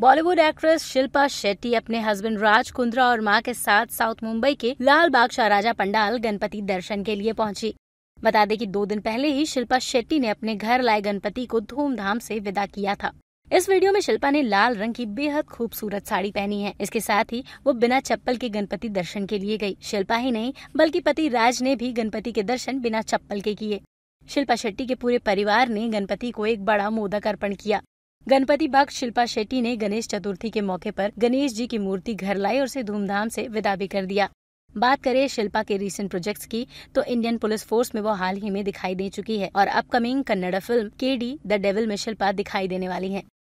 Bollywood actress Shilpa Shetty अपने husband राज कुंद्रा और मां के साथ साउथ मुंबई के लाल बाग शाहराजा पंडाल गणपति दर्शन के लिए पहुंची बता दें कि दो दिन पहले ही शिल्पा शेट्टी ने अपने घर लाए गणपति को धूमधाम से विदा किया था इस वीडियो में शिल्पा ने लाल रंग की बेहद खूबसूरत साड़ी पहनी है इसके साथ ही वो बिना चप्पल के गणपति दर्शन के लिए गई शिल्पा ही नहीं बल्कि पति राज ने भी गणपति के दर्शन बिना चप्पल के किए शिल्पा शेट्टी के पूरे परिवार ने गणपति को एक बड़ा मोदक अर्पण किया गणपति भक्त शिल्पा शेट्टी ने गणेश चतुर्थी के मौके पर गणेश जी की मूर्ति घर लाई और उसे धूमधाम से विदा भी कर दिया बात करें शिल्पा के रीसेंट प्रोजेक्ट्स की तो इंडियन पुलिस फोर्स में वो हाल ही में दिखाई दे चुकी है और upcoming Kannada film K D the Devil में शिल्पा दिखाई देने वाली है